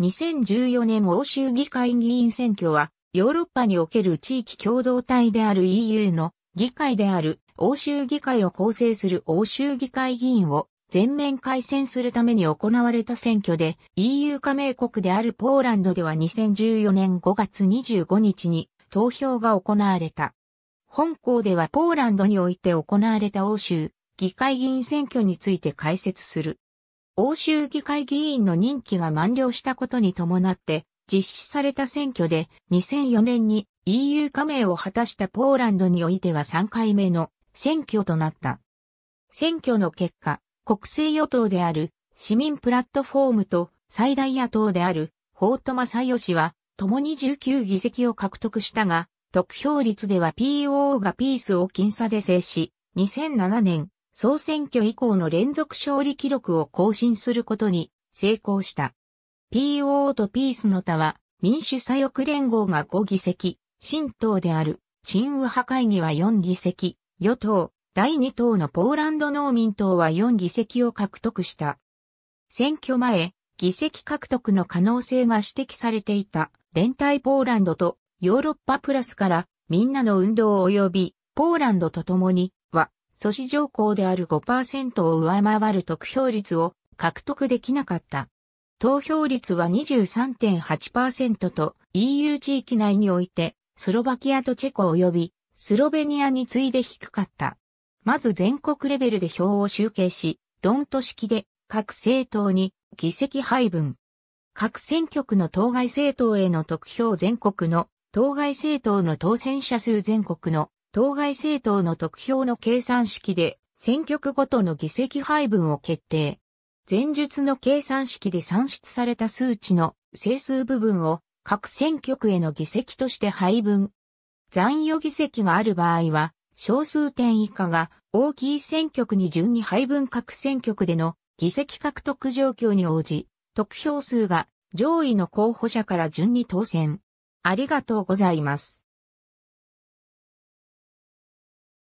2014年欧州議会議員選挙は、ヨーロッパにおける地域共同体である EU の議会である欧州議会を構成する欧州議会議員を全面改選するために行われた選挙で EU 加盟国であるポーランドでは2014年5月25日に投票が行われた。本校ではポーランドにおいて行われた欧州議会議員選挙について解説する。欧州議会議員の任期が満了したことに伴って実施された選挙で2004年に EU 加盟を果たしたポーランドにおいては3回目の選挙となった。選挙の結果、国政与党である市民プラットフォームと最大野党である法サ正義は共に19議席を獲得したが、得票率では PO がピースを僅差で制し、2007年総選挙以降の連続勝利記録を更新することに成功した。POO とピースの他は民主左翼連合が5議席、新党である、親右派会議は4議席、与党、第2党のポーランド農民党は4議席を獲得した。選挙前、議席獲得の可能性が指摘されていた連帯ポーランドとヨーロッパプラスからみんなの運動及びポーランドと共に阻止条項である5%を上回る得票率を獲得できなかった。投票率は23.8%と EU 地域内においてスロバキアとチェコ及びスロベニアに次いで低かった。まず全国レベルで票を集計し、ドント式で各政党に議席配分。各選挙区の当該政党への得票全国の当該政党の当選者数全国の当該政党の得票の計算式で選挙区ごとの議席配分を決定。前述の計算式で算出された数値の整数部分を各選挙区への議席として配分。残余議席がある場合は、小数点以下が大きい選挙区に順に配分各選挙区での議席獲得状況に応じ、得票数が上位の候補者から順に当選。ありがとうございます。